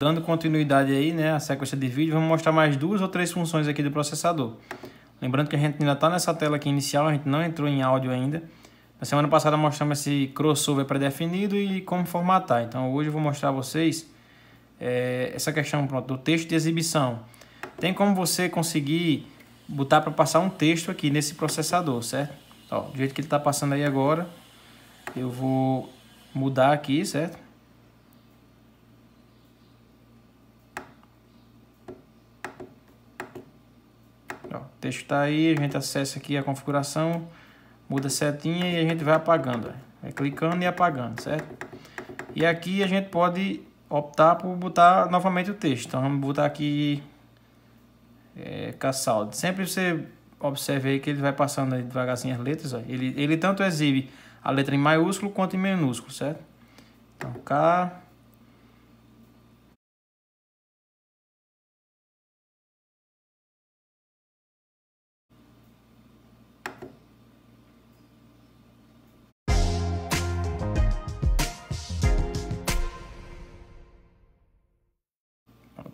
Dando continuidade aí, né, a sequência de vídeo, vamos mostrar mais duas ou três funções aqui do processador. Lembrando que a gente ainda está nessa tela aqui inicial, a gente não entrou em áudio ainda. Na semana passada mostramos esse crossover pré-definido e como formatar. Então hoje eu vou mostrar a vocês é, essa questão pronto, do texto de exibição. Tem como você conseguir botar para passar um texto aqui nesse processador, certo? Ó, do jeito que ele está passando aí agora, eu vou mudar aqui, certo? Ó, o texto está aí, a gente acessa aqui a configuração, muda a setinha e a gente vai apagando. Vai É clicando e apagando, certo? E aqui a gente pode optar por botar novamente o texto. Então vamos botar aqui é, Cassaldi. Sempre você observe aí que ele vai passando devagarzinho as letras. Ó. Ele, ele tanto exibe a letra em maiúsculo quanto em minúsculo, certo? Então K...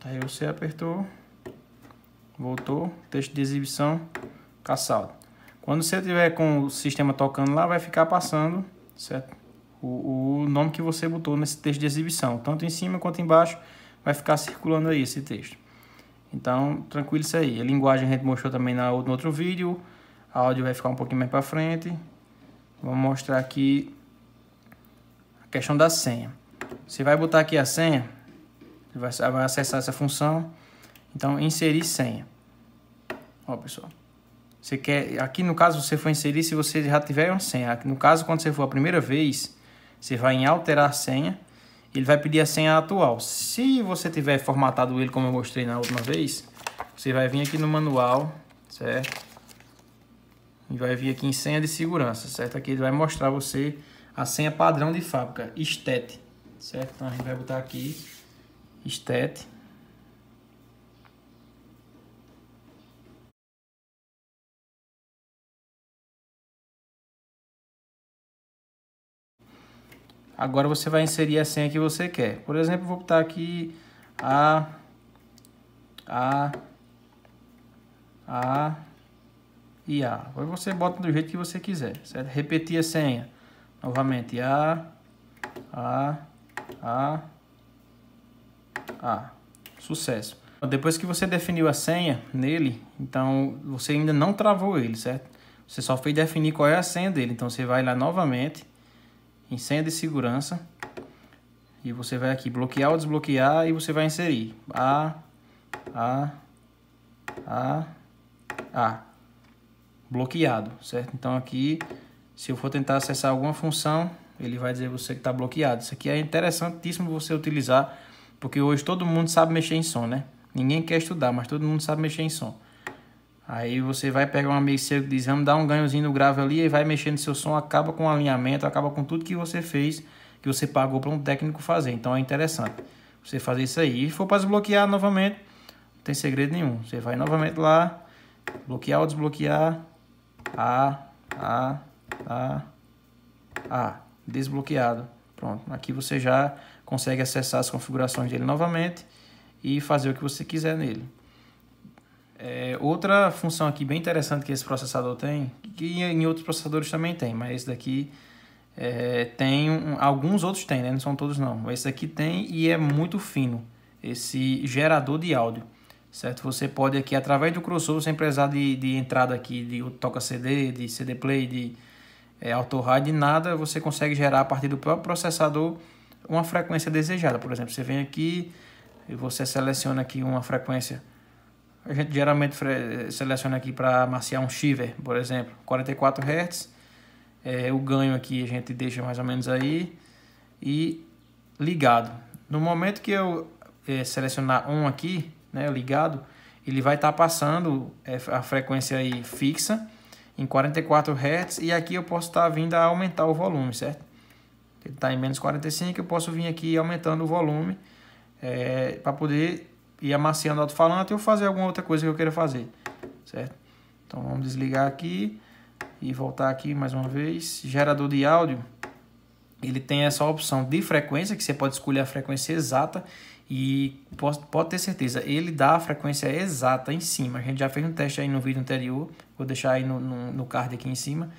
Aí você apertou, voltou, texto de exibição, caçado. Quando você tiver com o sistema tocando lá, vai ficar passando, certo? O, o nome que você botou nesse texto de exibição, tanto em cima quanto embaixo, vai ficar circulando aí esse texto. Então, tranquilo isso aí. A linguagem a gente mostrou também na, no outro vídeo. A áudio vai ficar um pouquinho mais para frente. Vou mostrar aqui a questão da senha. Você vai botar aqui a senha, vai, vai acessar essa função. Então, inserir senha. Ó, pessoal. Você quer, aqui no caso você for inserir se você já tiver uma senha. No caso, quando você for a primeira vez, você vai em alterar a senha. Ele vai pedir a senha atual. Se você tiver formatado ele como eu mostrei na última vez, você vai vir aqui no manual, certo? E vai vir aqui em senha de segurança, certo? Aqui ele vai mostrar você a senha padrão de fábrica, STET, certo? Então a gente vai botar aqui estet Agora você vai inserir a senha que você quer. Por exemplo, vou botar aqui a a a e a. Ou você bota do jeito que você quiser, certo? Repetir a senha novamente. A a a ah, sucesso. Depois que você definiu a senha nele, então você ainda não travou ele, certo? Você só fez definir qual é a senha dele. Então você vai lá novamente em senha de segurança e você vai aqui bloquear ou desbloquear e você vai inserir A, A, A, A. Bloqueado, certo? Então aqui, se eu for tentar acessar alguma função, ele vai dizer você que está bloqueado. Isso aqui é interessantíssimo você utilizar porque hoje todo mundo sabe mexer em som, né? Ninguém quer estudar, mas todo mundo sabe mexer em som. Aí você vai pegar uma meio seco de exame, dá um ganhozinho no grave ali e vai mexendo seu som, acaba com o alinhamento, acaba com tudo que você fez, que você pagou para um técnico fazer. Então é interessante você fazer isso aí. E se for para desbloquear novamente, não tem segredo nenhum. Você vai novamente lá, bloquear ou desbloquear, A, A, A, A, ah, desbloqueado. Pronto, aqui você já consegue acessar as configurações dele novamente e fazer o que você quiser nele. É, outra função aqui bem interessante que esse processador tem, que em outros processadores também tem, mas esse daqui é, tem, um, alguns outros tem, né? não são todos não. Esse daqui tem e é muito fino, esse gerador de áudio, certo? Você pode aqui, através do crossover, sem precisar de, de entrada aqui de toca CD, de CD Play, de é, nada, você consegue gerar a partir do próprio processador uma frequência desejada. Por exemplo, você vem aqui e você seleciona aqui uma frequência. A gente geralmente seleciona aqui para maciar um shiver, por exemplo, 44 Hz. É, o ganho aqui a gente deixa mais ou menos aí e ligado. No momento que eu é, selecionar um aqui, né, ligado, ele vai estar tá passando é, a frequência aí fixa em 44 Hz e aqui eu posso estar tá vindo a aumentar o volume, certo? ele está em menos 45, eu posso vir aqui aumentando o volume é, para poder ir amaciando o alto-falante ou fazer alguma outra coisa que eu queira fazer, certo? Então vamos desligar aqui e voltar aqui mais uma vez. Gerador de áudio, ele tem essa opção de frequência, que você pode escolher a frequência exata e pode, pode ter certeza, ele dá a frequência exata em cima. A gente já fez um teste aí no vídeo anterior, vou deixar aí no, no, no card aqui em cima.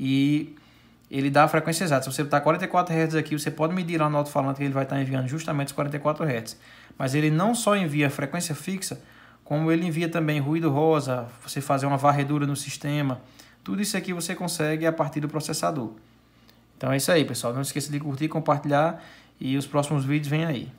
E ele dá a frequência exata. Se você está 44 Hz aqui, você pode medir lá no alto-falante que ele vai estar tá enviando justamente os 44 Hz. Mas ele não só envia frequência fixa, como ele envia também ruído rosa, você fazer uma varredura no sistema. Tudo isso aqui você consegue a partir do processador. Então é isso aí, pessoal. Não esqueça de curtir, compartilhar e os próximos vídeos vêm aí.